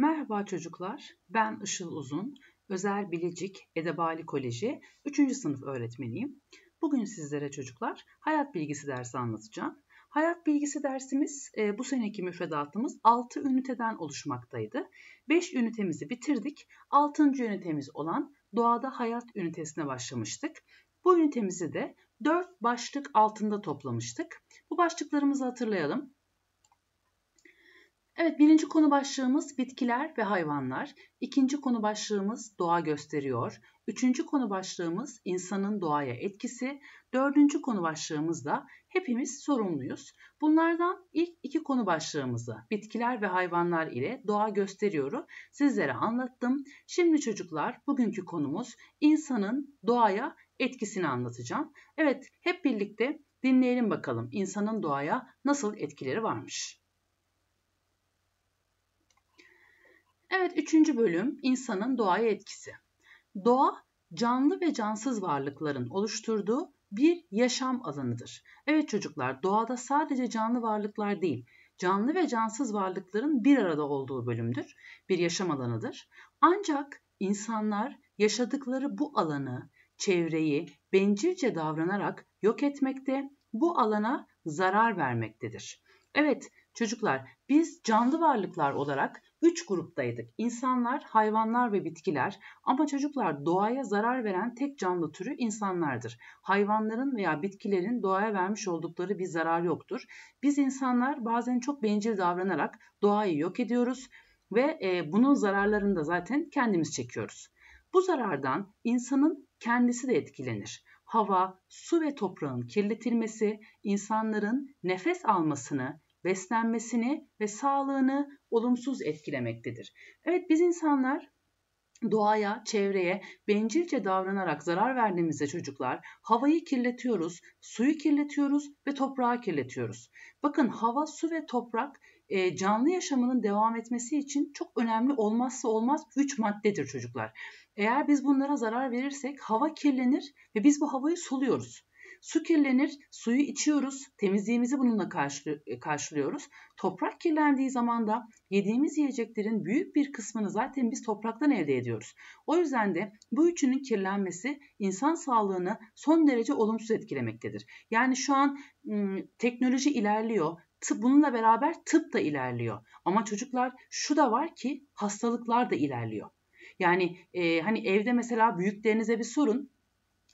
Merhaba çocuklar, ben Işıl Uzun, Özel Bilecik Edebali Koleji 3. sınıf öğretmeniyim. Bugün sizlere çocuklar hayat bilgisi dersi anlatacağım. Hayat bilgisi dersimiz e, bu seneki müfredatımız 6 üniteden oluşmaktaydı. 5 ünitemizi bitirdik. 6. ünitemiz olan doğada hayat ünitesine başlamıştık. Bu ünitemizi de 4 başlık altında toplamıştık. Bu başlıklarımızı hatırlayalım. Evet birinci konu başlığımız bitkiler ve hayvanlar. İkinci konu başlığımız doğa gösteriyor. Üçüncü konu başlığımız insanın doğaya etkisi. Dördüncü konu başlığımız da hepimiz sorumluyuz. Bunlardan ilk iki konu başlığımızı bitkiler ve hayvanlar ile doğa gösteriyoru sizlere anlattım. Şimdi çocuklar bugünkü konumuz insanın doğaya etkisini anlatacağım. Evet hep birlikte dinleyelim bakalım insanın doğaya nasıl etkileri varmış. Evet üçüncü bölüm insanın doğaya etkisi. Doğa canlı ve cansız varlıkların oluşturduğu bir yaşam alanıdır. Evet çocuklar doğada sadece canlı varlıklar değil canlı ve cansız varlıkların bir arada olduğu bölümdür. Bir yaşam alanıdır. Ancak insanlar yaşadıkları bu alanı, çevreyi bencilce davranarak yok etmekte, bu alana zarar vermektedir. Evet, Çocuklar biz canlı varlıklar olarak üç gruptaydık. İnsanlar, hayvanlar ve bitkiler ama çocuklar doğaya zarar veren tek canlı türü insanlardır. Hayvanların veya bitkilerin doğaya vermiş oldukları bir zarar yoktur. Biz insanlar bazen çok bencil davranarak doğayı yok ediyoruz ve e, bunun zararlarını da zaten kendimiz çekiyoruz. Bu zarardan insanın kendisi de etkilenir. Hava, su ve toprağın kirletilmesi, insanların nefes almasını, beslenmesini ve sağlığını olumsuz etkilemektedir. Evet biz insanlar doğaya, çevreye bencilce davranarak zarar verdiğimizde çocuklar havayı kirletiyoruz, suyu kirletiyoruz ve toprağı kirletiyoruz. Bakın hava, su ve toprak e, canlı yaşamının devam etmesi için çok önemli olmazsa olmaz 3 maddedir çocuklar. Eğer biz bunlara zarar verirsek hava kirlenir ve biz bu havayı soluyoruz. Su kirlenir, suyu içiyoruz, temizliğimizi bununla e, karşılıyoruz. Toprak kirlendiği zaman da yediğimiz yiyeceklerin büyük bir kısmını zaten biz topraktan elde ediyoruz. O yüzden de bu üçünün kirlenmesi insan sağlığını son derece olumsuz etkilemektedir. Yani şu an teknoloji ilerliyor, tıp bununla beraber tıp da ilerliyor. Ama çocuklar şu da var ki hastalıklar da ilerliyor. Yani e, hani evde mesela büyüklerinize bir sorun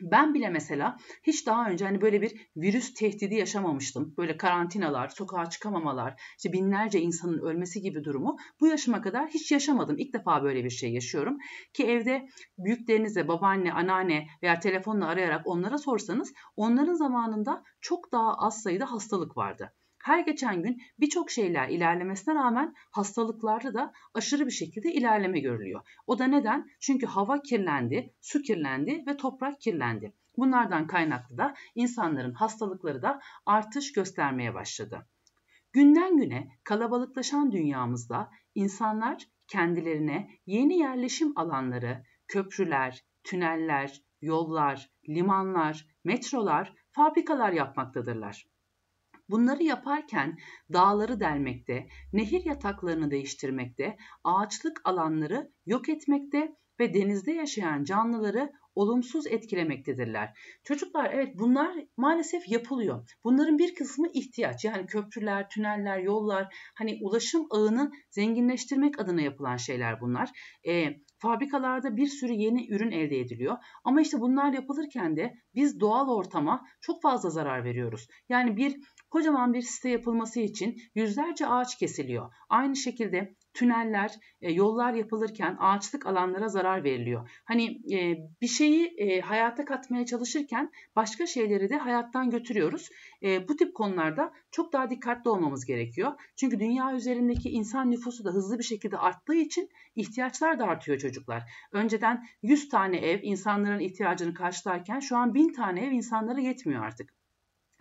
ben bile mesela hiç daha önce hani böyle bir virüs tehdidi yaşamamıştım. Böyle karantinalar, sokağa çıkamamalar, işte binlerce insanın ölmesi gibi durumu bu yaşıma kadar hiç yaşamadım. İlk defa böyle bir şey yaşıyorum. Ki evde büyüklerinize, babaanne, anneanne veya telefonla arayarak onlara sorsanız onların zamanında çok daha az sayıda hastalık vardı. Her geçen gün birçok şeyler ilerlemesine rağmen hastalıklarda da aşırı bir şekilde ilerleme görülüyor. O da neden? Çünkü hava kirlendi, su kirlendi ve toprak kirlendi. Bunlardan kaynaklı da insanların hastalıkları da artış göstermeye başladı. Günden güne kalabalıklaşan dünyamızda insanlar kendilerine yeni yerleşim alanları, köprüler, tüneller, yollar, limanlar, metrolar, fabrikalar yapmaktadırlar. Bunları yaparken dağları delmekte, nehir yataklarını değiştirmekte, ağaçlık alanları yok etmekte ve denizde yaşayan canlıları olumsuz etkilemektedirler. Çocuklar evet bunlar maalesef yapılıyor. Bunların bir kısmı ihtiyaç. Yani köprüler, tüneller, yollar hani ulaşım ağını zenginleştirmek adına yapılan şeyler bunlar. E, fabrikalarda bir sürü yeni ürün elde ediliyor. Ama işte bunlar yapılırken de biz doğal ortama çok fazla zarar veriyoruz. Yani bir kocaman bir site yapılması için yüzlerce ağaç kesiliyor. Aynı şekilde tüneller, e, yollar yapılırken ağaçlık alanlara zarar veriliyor. Hani e, bir şeyi e, hayata katmaya çalışırken başka şeyleri de hayattan götürüyoruz. Bu tip konularda çok daha dikkatli olmamız gerekiyor. Çünkü dünya üzerindeki insan nüfusu da hızlı bir şekilde arttığı için ihtiyaçlar da artıyor çocuklar. Önceden 100 tane ev insanların ihtiyacını karşılarken şu an 1000 tane ev insanlara yetmiyor artık.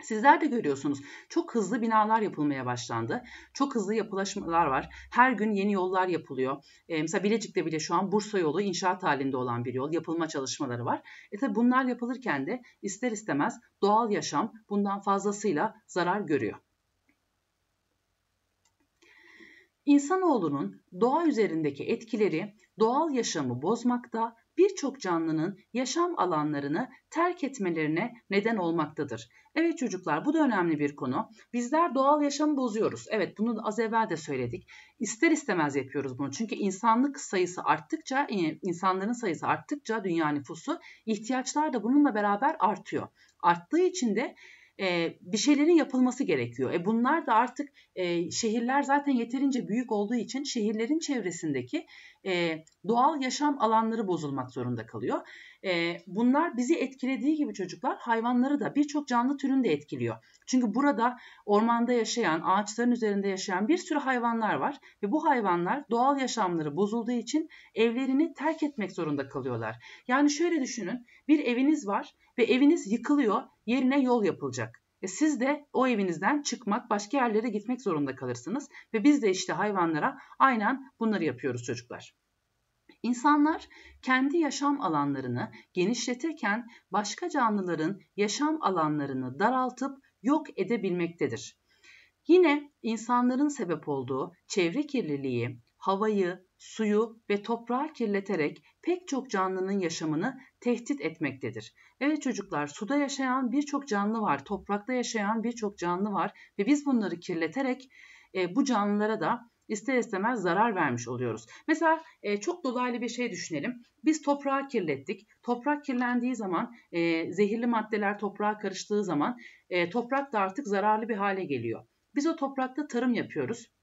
Sizler de görüyorsunuz çok hızlı binalar yapılmaya başlandı. Çok hızlı yapılaşmalar var. Her gün yeni yollar yapılıyor. E, mesela Bilecik'te bile şu an Bursa yolu inşaat halinde olan bir yol. Yapılma çalışmaları var. E tabi bunlar yapılırken de ister istemez doğal yaşam bundan fazlasıyla zarar görüyor. İnsanoğlunun doğa üzerindeki etkileri doğal yaşamı bozmakta, birçok canlının yaşam alanlarını terk etmelerine neden olmaktadır. Evet çocuklar bu da önemli bir konu. Bizler doğal yaşamı bozuyoruz. Evet bunu az evvel de söyledik. İster istemez yapıyoruz bunu. Çünkü insanlık sayısı arttıkça, e, insanların sayısı arttıkça dünya nüfusu ihtiyaçlar da bununla beraber artıyor. Arttığı için de e, bir şeylerin yapılması gerekiyor. E bunlar da artık e, şehirler zaten yeterince büyük olduğu için şehirlerin çevresindeki e, doğal yaşam alanları bozulmak zorunda kalıyor. E, bunlar bizi etkilediği gibi çocuklar hayvanları da birçok canlı türünü de etkiliyor. Çünkü burada ormanda yaşayan, ağaçların üzerinde yaşayan bir sürü hayvanlar var ve bu hayvanlar doğal yaşamları bozulduğu için evlerini terk etmek zorunda kalıyorlar. Yani şöyle düşünün, bir eviniz var ve eviniz yıkılıyor, yerine yol yapılacak. E, siz de o evinizden çıkmak, başka yerlere gitmek zorunda kalırsınız ve biz de işte hayvanlara aynen bunları yapıyoruz çocuklar. İnsanlar kendi yaşam alanlarını genişletirken başka canlıların yaşam alanlarını daraltıp yok edebilmektedir. Yine insanların sebep olduğu çevre kirliliği, havayı, suyu ve toprağı kirleterek pek çok canlının yaşamını tehdit etmektedir. Evet çocuklar, suda yaşayan birçok canlı var, toprakta yaşayan birçok canlı var ve biz bunları kirleterek e, bu canlılara da ister istemez zarar vermiş oluyoruz. Mesela e, çok dolaylı bir şey düşünelim. Biz toprağı kirlettik. Toprak kirlendiği zaman e, zehirli maddeler toprağa karıştığı zaman e, toprak da artık zararlı bir hale geliyor. Biz o toprakta tarım yapıyoruz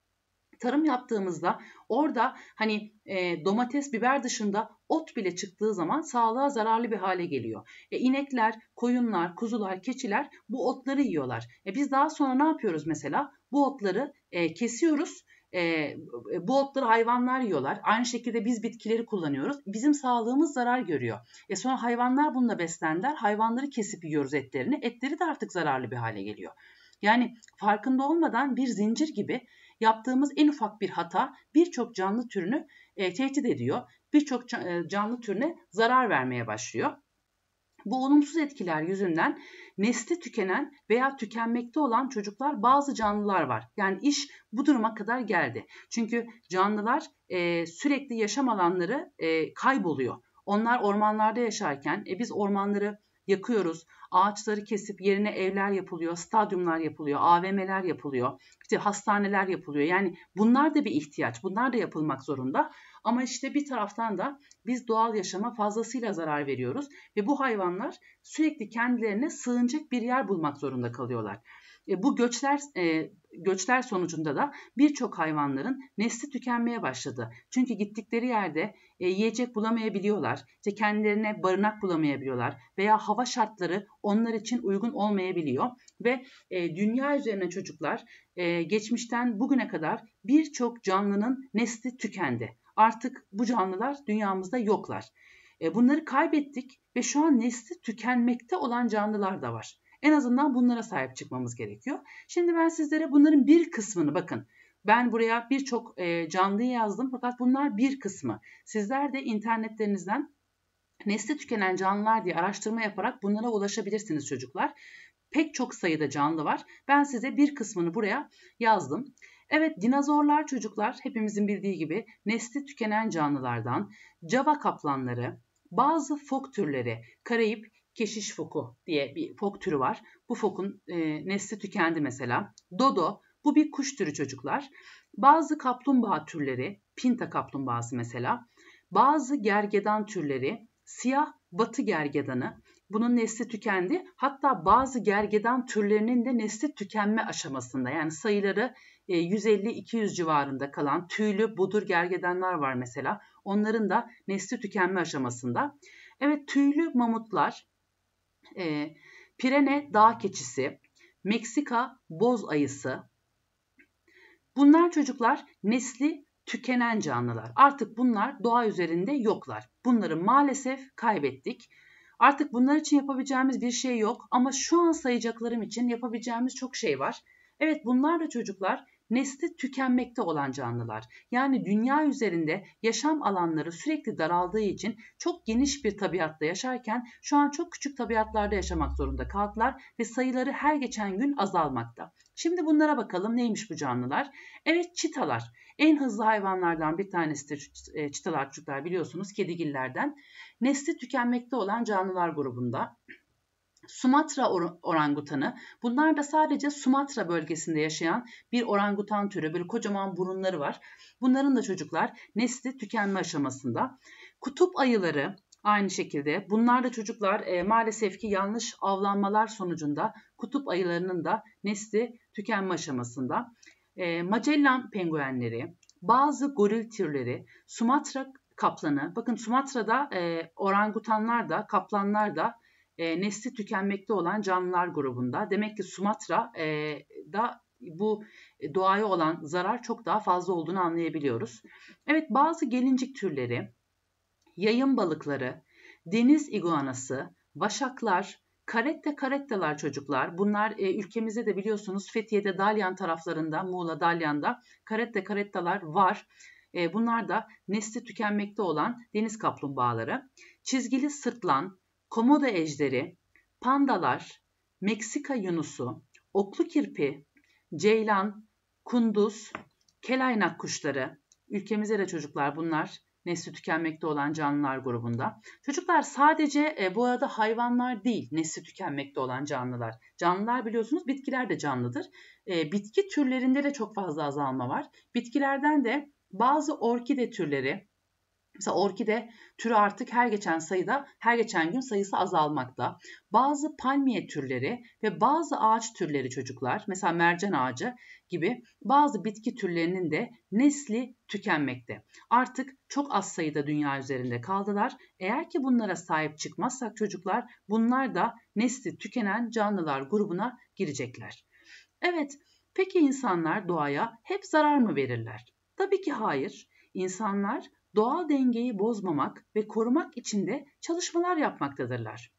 tarım yaptığımızda orada hani e, domates, biber dışında ot bile çıktığı zaman sağlığa zararlı bir hale geliyor. E, inekler, koyunlar, kuzular, keçiler bu otları yiyorlar. E, biz daha sonra ne yapıyoruz mesela? Bu otları e, kesiyoruz e, bu otları hayvanlar yiyorlar. Aynı şekilde biz bitkileri kullanıyoruz. Bizim sağlığımız zarar görüyor. E sonra hayvanlar bununla beslendiler. Hayvanları kesip yiyoruz etlerini. Etleri de artık zararlı bir hale geliyor. Yani farkında olmadan bir zincir gibi yaptığımız en ufak bir hata birçok canlı türünü e, tehdit ediyor. Birçok canlı türüne zarar vermeye başlıyor. Bu olumsuz etkiler yüzünden nesli tükenen veya tükenmekte olan çocuklar bazı canlılar var. Yani iş bu duruma kadar geldi. Çünkü canlılar e, sürekli yaşam alanları e, kayboluyor. Onlar ormanlarda yaşarken e, biz ormanları yakıyoruz. Ağaçları kesip yerine evler yapılıyor, stadyumlar yapılıyor, AVM'ler yapılıyor, işte hastaneler yapılıyor. Yani bunlar da bir ihtiyaç, bunlar da yapılmak zorunda. Ama işte bir taraftan da biz doğal yaşama fazlasıyla zarar veriyoruz ve bu hayvanlar sürekli kendilerine sığınacak bir yer bulmak zorunda kalıyorlar. E, bu göçler e, göçler sonucunda da birçok hayvanların nesli tükenmeye başladı. Çünkü gittikleri yerde e, yiyecek bulamayabiliyorlar, işte kendilerine barınak bulamayabiliyorlar veya hava şartları onlar için uygun olmayabiliyor ve e, dünya üzerine çocuklar e, geçmişten bugüne kadar birçok canlının nesli tükendi artık bu canlılar dünyamızda yoklar. E, bunları kaybettik ve şu an nesli tükenmekte olan canlılar da var. En azından bunlara sahip çıkmamız gerekiyor. Şimdi ben sizlere bunların bir kısmını bakın. Ben buraya birçok e, canlıyı yazdım fakat bunlar bir kısmı. Sizler de internetlerinizden nesli tükenen canlılar diye araştırma yaparak bunlara ulaşabilirsiniz çocuklar. Pek çok sayıda canlı var. Ben size bir kısmını buraya yazdım. Evet dinozorlar çocuklar hepimizin bildiği gibi nesli tükenen canlılardan cava kaplanları, bazı fok türleri, Karayip keşiş foku diye bir fok türü var. Bu fokun e, nesli tükendi mesela. Dodo bu bir kuş türü çocuklar. Bazı kaplumbağa türleri, pinta kaplumbağası mesela, bazı gergedan türleri, siyah batı gergedanı, bunun nesli tükendi. Hatta bazı gergedan türlerinin de nesli tükenme aşamasında yani sayıları 150-200 e, civarında kalan tüylü budur gergedanlar var mesela. Onların da nesli tükenme aşamasında. Evet tüylü mamutlar, e, Pirene dağ keçisi, Meksika boz ayısı. Bunlar çocuklar nesli tükenen canlılar. Artık bunlar doğa üzerinde yoklar. Bunları maalesef kaybettik. Artık bunlar için yapabileceğimiz bir şey yok ama şu an sayacaklarım için yapabileceğimiz çok şey var. Evet bunlar da çocuklar nesli tükenmekte olan canlılar. Yani dünya üzerinde yaşam alanları sürekli daraldığı için çok geniş bir tabiatta yaşarken şu an çok küçük tabiatlarda yaşamak zorunda kaldılar ve sayıları her geçen gün azalmakta. Şimdi bunlara bakalım neymiş bu canlılar? Evet çitalar. En hızlı hayvanlardan bir tanesidir e, çitalar çocuklar biliyorsunuz kedigillerden. Nesli tükenmekte olan canlılar grubunda Sumatra or orangutanı. Bunlar da sadece Sumatra bölgesinde yaşayan bir orangutan türü. Böyle kocaman burunları var. Bunların da çocuklar nesli tükenme aşamasında. Kutup ayıları, Aynı şekilde bunlar da çocuklar e, maalesef ki yanlış avlanmalar sonucunda kutup ayılarının da nesli tükenme aşamasında. E, Magellan penguenleri, bazı goril türleri, Sumatra kaplanı, bakın Sumatra'da e, orangutanlar da kaplanlar da e, nesli tükenmekte olan canlılar grubunda. Demek ki Sumatra'da e, bu doğaya olan zarar çok daha fazla olduğunu anlayabiliyoruz. Evet bazı gelincik türleri, yayın balıkları, deniz iguanası, başaklar, karette karetteler çocuklar. Bunlar e, ülkemizde de biliyorsunuz Fethiye'de Dalyan taraflarında, Muğla Dalyan'da karette karetteler var. E, bunlar da nesli tükenmekte olan deniz kaplumbağaları. Çizgili sırtlan, komodo ejderi, pandalar, Meksika yunusu, oklu kirpi, ceylan, kunduz, kelaynak kuşları. Ülkemize de çocuklar bunlar nesli tükenmekte olan canlılar grubunda. Çocuklar sadece e, bu arada hayvanlar değil nesli tükenmekte olan canlılar. Canlılar biliyorsunuz bitkiler de canlıdır. E, bitki türlerinde de çok fazla azalma var. Bitkilerden de bazı orkide türleri, Mesela orkide türü artık her geçen sayıda, her geçen gün sayısı azalmakta. Bazı palmiye türleri ve bazı ağaç türleri çocuklar, mesela mercan ağacı gibi bazı bitki türlerinin de nesli tükenmekte. Artık çok az sayıda dünya üzerinde kaldılar. Eğer ki bunlara sahip çıkmazsak çocuklar bunlar da nesli tükenen canlılar grubuna girecekler. Evet, peki insanlar doğaya hep zarar mı verirler? Tabii ki hayır. İnsanlar doğal dengeyi bozmamak ve korumak için de çalışmalar yapmaktadırlar.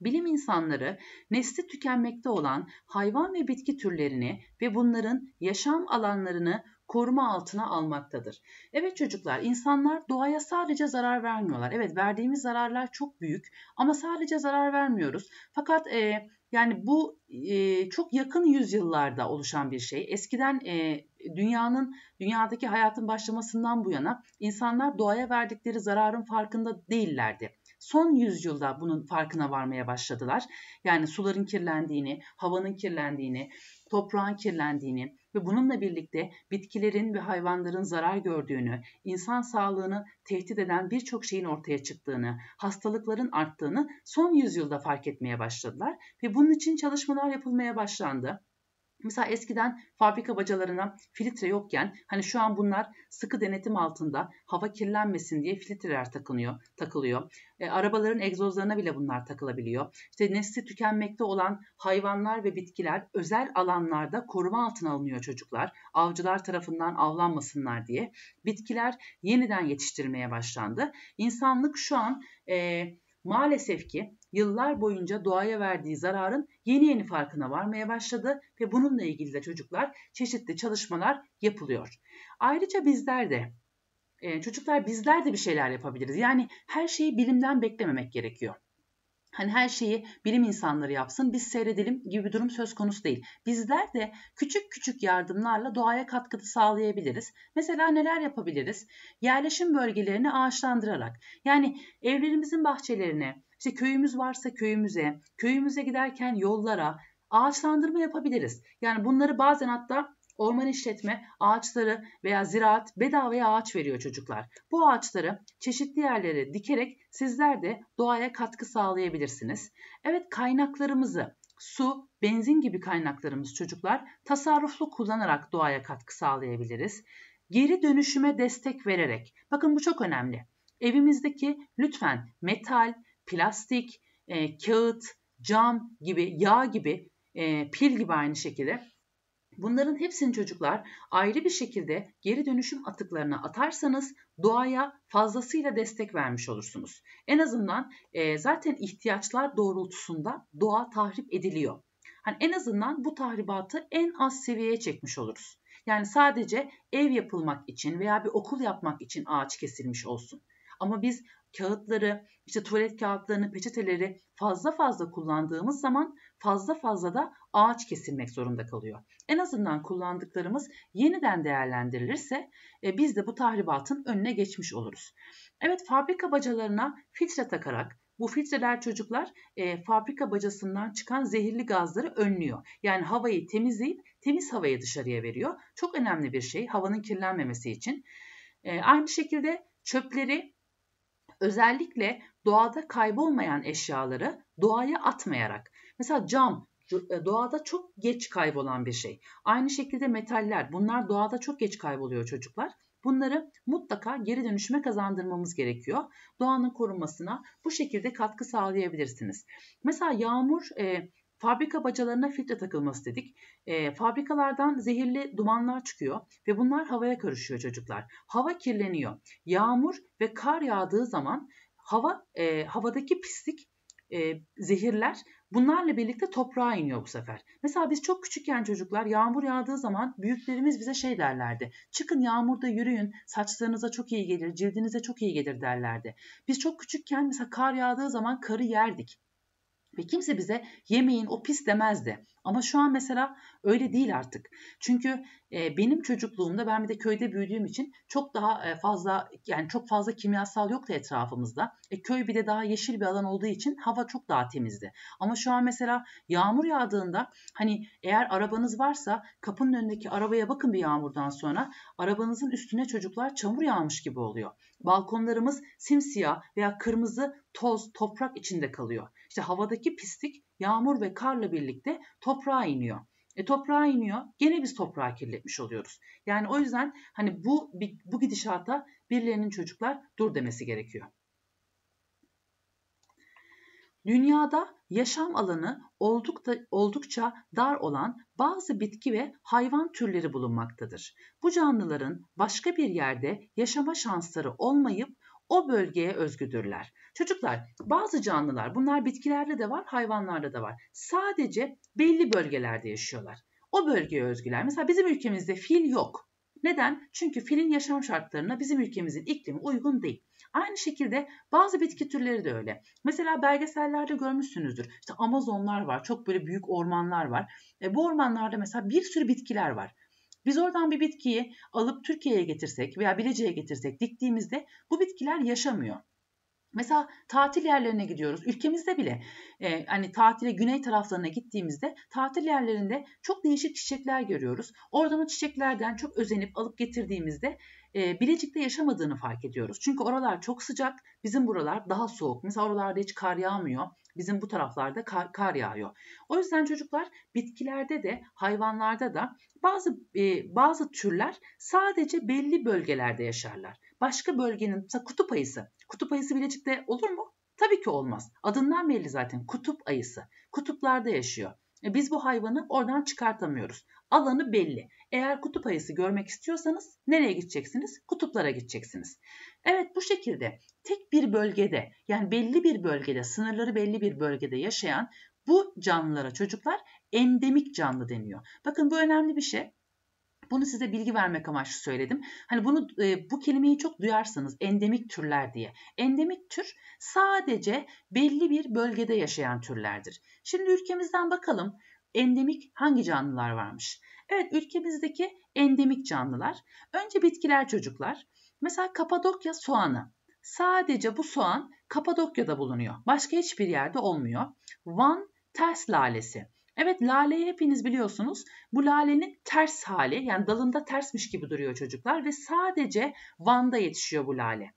Bilim insanları nesli tükenmekte olan hayvan ve bitki türlerini ve bunların yaşam alanlarını koruma altına almaktadır. Evet çocuklar, insanlar doğaya sadece zarar vermiyorlar. Evet verdiğimiz zararlar çok büyük ama sadece zarar vermiyoruz. Fakat e, yani bu e, çok yakın yüzyıllarda oluşan bir şey. Eskiden e, dünyanın dünyadaki hayatın başlamasından bu yana insanlar doğaya verdikleri zararın farkında değillerdi. Son yüzyılda bunun farkına varmaya başladılar. Yani suların kirlendiğini, havanın kirlendiğini, toprağın kirlendiğini, ve bununla birlikte bitkilerin ve hayvanların zarar gördüğünü, insan sağlığını tehdit eden birçok şeyin ortaya çıktığını, hastalıkların arttığını son yüzyılda fark etmeye başladılar ve bunun için çalışmalar yapılmaya başlandı. Mesela eskiden fabrika bacalarına filtre yokken hani şu an bunlar sıkı denetim altında hava kirlenmesin diye filtreler takınıyor, takılıyor. E, arabaların egzozlarına bile bunlar takılabiliyor. İşte nesli tükenmekte olan hayvanlar ve bitkiler özel alanlarda koruma altına alınıyor çocuklar. Avcılar tarafından avlanmasınlar diye. Bitkiler yeniden yetiştirmeye başlandı. İnsanlık şu an e, Maalesef ki yıllar boyunca doğaya verdiği zararın yeni yeni farkına varmaya başladı ve bununla ilgili de çocuklar çeşitli çalışmalar yapılıyor. Ayrıca bizler de e, çocuklar bizler de bir şeyler yapabiliriz. Yani her şeyi bilimden beklememek gerekiyor. Hani her şeyi bilim insanları yapsın, biz seyredelim gibi bir durum söz konusu değil. Bizler de küçük küçük yardımlarla doğaya katkıda sağlayabiliriz. Mesela neler yapabiliriz? Yerleşim bölgelerini ağaçlandırarak. Yani evlerimizin bahçelerine, işte köyümüz varsa köyümüze, köyümüze giderken yollara ağaçlandırma yapabiliriz. Yani bunları bazen hatta Orman işletme ağaçları veya ziraat bedavaya ağaç veriyor çocuklar. Bu ağaçları çeşitli yerlere dikerek sizler de doğaya katkı sağlayabilirsiniz. Evet kaynaklarımızı su, benzin gibi kaynaklarımız çocuklar tasarruflu kullanarak doğaya katkı sağlayabiliriz. Geri dönüşüme destek vererek. Bakın bu çok önemli. Evimizdeki lütfen metal, plastik, e, kağıt, cam gibi, yağ gibi, e, pil gibi aynı şekilde Bunların hepsini çocuklar ayrı bir şekilde geri dönüşüm atıklarına atarsanız doğaya fazlasıyla destek vermiş olursunuz. En azından e, zaten ihtiyaçlar doğrultusunda doğa tahrip ediliyor. Hani en azından bu tahribatı en az seviyeye çekmiş oluruz. Yani sadece ev yapılmak için veya bir okul yapmak için ağaç kesilmiş olsun. Ama biz kağıtları, işte tuvalet kağıtlarını, peçeteleri fazla fazla kullandığımız zaman fazla fazla da ağaç kesilmek zorunda kalıyor. En azından kullandıklarımız yeniden değerlendirilirse e, biz de bu tahribatın önüne geçmiş oluruz. Evet fabrika bacalarına filtre takarak bu filtreler çocuklar e, fabrika bacasından çıkan zehirli gazları önlüyor. Yani havayı temizleyip temiz havayı dışarıya veriyor. Çok önemli bir şey havanın kirlenmemesi için. E, aynı şekilde çöpleri özellikle doğada kaybolmayan eşyaları doğaya atmayarak mesela cam e, doğada çok geç kaybolan bir şey. Aynı şekilde metaller bunlar doğada çok geç kayboluyor çocuklar. Bunları mutlaka geri dönüşüme kazandırmamız gerekiyor. Doğanın korunmasına bu şekilde katkı sağlayabilirsiniz. Mesela yağmur e, fabrika bacalarına filtre takılması dedik. E, fabrikalardan zehirli dumanlar çıkıyor ve bunlar havaya karışıyor çocuklar. Hava kirleniyor. Yağmur ve kar yağdığı zaman hava e, havadaki pislik e, zehirler bunlarla birlikte toprağa iniyor bu sefer. Mesela biz çok küçükken çocuklar yağmur yağdığı zaman büyüklerimiz bize şey derlerdi. Çıkın yağmurda yürüyün saçlarınıza çok iyi gelir cildinize çok iyi gelir derlerdi. Biz çok küçükken mesela kar yağdığı zaman karı yerdik. Ve kimse bize yemeyin o pis demezdi. Ama şu an mesela öyle değil artık. Çünkü e, benim çocukluğumda ben bir de köyde büyüdüğüm için çok daha e, fazla yani çok fazla kimyasal yoktu etrafımızda. E, köy bir de daha yeşil bir alan olduğu için hava çok daha temizdi. Ama şu an mesela yağmur yağdığında hani eğer arabanız varsa kapının önündeki arabaya bakın bir yağmurdan sonra arabanızın üstüne çocuklar çamur yağmış gibi oluyor. Balkonlarımız simsiyah veya kırmızı toz, toprak içinde kalıyor. İşte havadaki pislik yağmur ve karla birlikte toprağa iniyor. E toprağa iniyor. Gene biz toprağı kirletmiş oluyoruz. Yani o yüzden hani bu bu gidişata birilerinin çocuklar dur demesi gerekiyor. Dünyada yaşam alanı oldukça, oldukça dar olan bazı bitki ve hayvan türleri bulunmaktadır. Bu canlıların başka bir yerde yaşama şansları olmayıp o bölgeye özgüdürler. Çocuklar bazı canlılar bunlar bitkilerde de var hayvanlarda da var. Sadece belli bölgelerde yaşıyorlar. O bölgeye özgüler. Mesela bizim ülkemizde fil yok. Neden? Çünkü filin yaşam şartlarına bizim ülkemizin iklimi uygun değil. Aynı şekilde bazı bitki türleri de öyle. Mesela belgesellerde görmüşsünüzdür. İşte Amazonlar var, çok böyle büyük ormanlar var. E, bu ormanlarda mesela bir sürü bitkiler var. Biz oradan bir bitkiyi alıp Türkiye'ye getirsek veya Bilecik'e getirsek diktiğimizde bu bitkiler yaşamıyor. Mesela tatil yerlerine gidiyoruz. Ülkemizde bile e, hani tatile güney taraflarına gittiğimizde tatil yerlerinde çok değişik çiçekler görüyoruz. Oradan o çiçeklerden çok özenip alıp getirdiğimizde e, Bilecik'te yaşamadığını fark ediyoruz. Çünkü oralar çok sıcak, bizim buralar daha soğuk. Mesela oralarda hiç kar yağmıyor bizim bu taraflarda kar, kar yağıyor. O yüzden çocuklar bitkilerde de hayvanlarda da bazı e, bazı türler sadece belli bölgelerde yaşarlar. Başka bölgenin mesela kutup ayısı. Kutup ayısı Bilecik'te olur mu? Tabii ki olmaz. Adından belli zaten kutup ayısı. Kutuplarda yaşıyor. E, biz bu hayvanı oradan çıkartamıyoruz. Alanı belli. Eğer kutup ayısı görmek istiyorsanız nereye gideceksiniz? Kutuplara gideceksiniz. Evet bu şekilde tek bir bölgede yani belli bir bölgede sınırları belli bir bölgede yaşayan bu canlılara çocuklar endemik canlı deniyor. Bakın bu önemli bir şey. Bunu size bilgi vermek amaçlı söyledim. Hani bunu e, bu kelimeyi çok duyarsanız endemik türler diye. Endemik tür sadece belli bir bölgede yaşayan türlerdir. Şimdi ülkemizden bakalım endemik hangi canlılar varmış? Evet ülkemizdeki endemik canlılar. Önce bitkiler çocuklar. Mesela Kapadokya soğanı. Sadece bu soğan Kapadokya'da bulunuyor. Başka hiçbir yerde olmuyor. Van ters lalesi. Evet laleyi hepiniz biliyorsunuz. Bu lalenin ters hali yani dalında tersmiş gibi duruyor çocuklar ve sadece Van'da yetişiyor bu lale.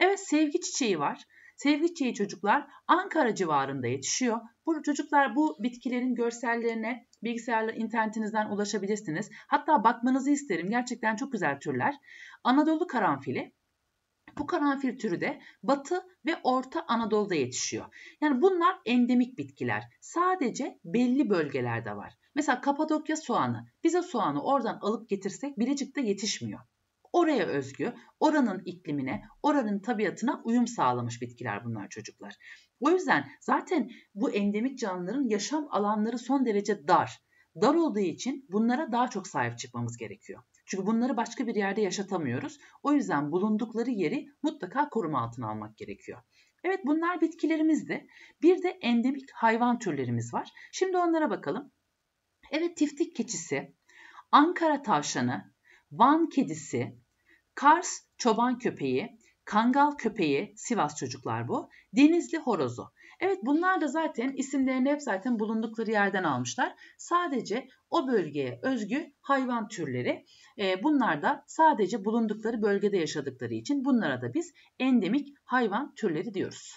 Evet sevgi çiçeği var. Sevgi çiçeği çocuklar Ankara civarında yetişiyor. Bu çocuklar bu bitkilerin görsellerine bilgisayarla internetinizden ulaşabilirsiniz. Hatta bakmanızı isterim. Gerçekten çok güzel türler. Anadolu karanfili bu karanfil türü de Batı ve Orta Anadolu'da yetişiyor. Yani bunlar endemik bitkiler. Sadece belli bölgelerde var. Mesela Kapadokya soğanı. Bize soğanı oradan alıp getirsek Bilecik'te yetişmiyor oraya özgü, oranın iklimine, oranın tabiatına uyum sağlamış bitkiler bunlar çocuklar. O yüzden zaten bu endemik canlıların yaşam alanları son derece dar. Dar olduğu için bunlara daha çok sahip çıkmamız gerekiyor. Çünkü bunları başka bir yerde yaşatamıyoruz. O yüzden bulundukları yeri mutlaka koruma altına almak gerekiyor. Evet bunlar bitkilerimizdi. Bir de endemik hayvan türlerimiz var. Şimdi onlara bakalım. Evet tiftik keçisi, Ankara tavşanı, Van kedisi, Kars çoban köpeği, Kangal köpeği, Sivas çocuklar bu, denizli horozu. Evet bunlar da zaten isimlerini hep zaten bulundukları yerden almışlar. Sadece o bölgeye özgü hayvan türleri e, bunlar da sadece bulundukları bölgede yaşadıkları için bunlara da biz endemik hayvan türleri diyoruz.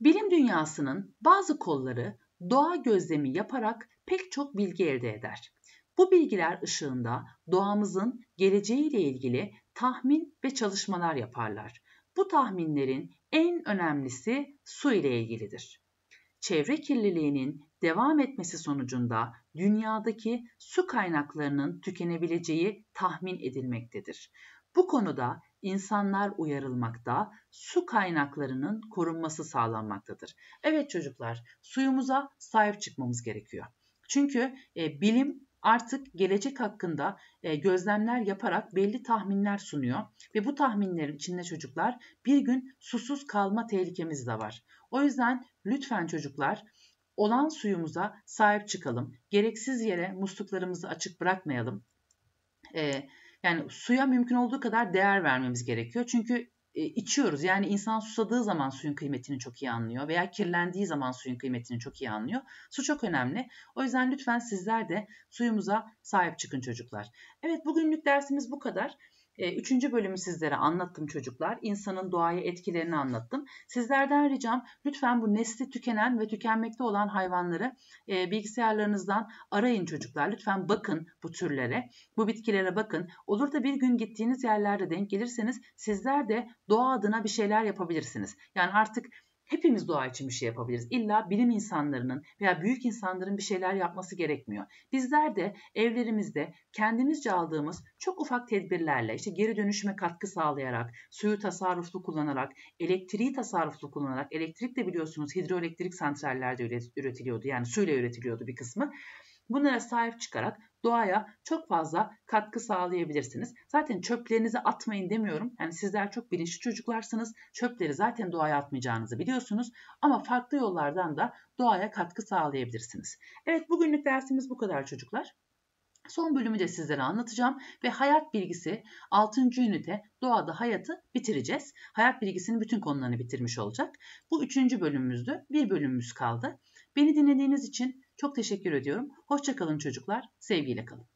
Bilim dünyasının bazı kolları doğa gözlemi yaparak pek çok bilgi elde eder. Bu bilgiler ışığında doğamızın geleceğiyle ilgili tahmin ve çalışmalar yaparlar. Bu tahminlerin en önemlisi su ile ilgilidir. Çevre kirliliğinin devam etmesi sonucunda dünyadaki su kaynaklarının tükenebileceği tahmin edilmektedir. Bu konuda insanlar uyarılmakta, su kaynaklarının korunması sağlanmaktadır. Evet çocuklar, suyumuza sahip çıkmamız gerekiyor. Çünkü e, bilim artık gelecek hakkında e, gözlemler yaparak belli tahminler sunuyor ve bu tahminlerin içinde çocuklar bir gün susuz kalma tehlikemiz de var. O yüzden lütfen çocuklar olan suyumuza sahip çıkalım. Gereksiz yere musluklarımızı açık bırakmayalım. Ee, yani suya mümkün olduğu kadar değer vermemiz gerekiyor. Çünkü e, içiyoruz. Yani insan susadığı zaman suyun kıymetini çok iyi anlıyor veya kirlendiği zaman suyun kıymetini çok iyi anlıyor. Su çok önemli. O yüzden lütfen sizler de suyumuza sahip çıkın çocuklar. Evet bugünlük dersimiz bu kadar. Ee, üçüncü bölümü sizlere anlattım çocuklar. İnsanın doğaya etkilerini anlattım. Sizlerden ricam lütfen bu nesli tükenen ve tükenmekte olan hayvanları e, bilgisayarlarınızdan arayın çocuklar. Lütfen bakın bu türlere, bu bitkilere bakın. Olur da bir gün gittiğiniz yerlerde denk gelirseniz sizler de doğa adına bir şeyler yapabilirsiniz. Yani artık Hepimiz doğa için bir şey yapabiliriz. İlla bilim insanlarının veya büyük insanların bir şeyler yapması gerekmiyor. Bizler de evlerimizde kendimizce aldığımız çok ufak tedbirlerle işte geri dönüşüme katkı sağlayarak, suyu tasarruflu kullanarak, elektriği tasarruflu kullanarak, elektrik de biliyorsunuz hidroelektrik santrallerde üretiliyordu. Yani suyla üretiliyordu bir kısmı. Bunlara sahip çıkarak doğaya çok fazla katkı sağlayabilirsiniz. Zaten çöplerinizi atmayın demiyorum. Yani sizler çok bilinçli çocuklarsınız. Çöpleri zaten doğaya atmayacağınızı biliyorsunuz. Ama farklı yollardan da doğaya katkı sağlayabilirsiniz. Evet bugünlük dersimiz bu kadar çocuklar. Son bölümü de sizlere anlatacağım ve hayat bilgisi 6. ünite doğada hayatı bitireceğiz. Hayat bilgisinin bütün konularını bitirmiş olacak. Bu 3. bölümümüzdü. Bir bölümümüz kaldı. Beni dinlediğiniz için çok teşekkür ediyorum. Hoşçakalın çocuklar. Sevgiyle kalın.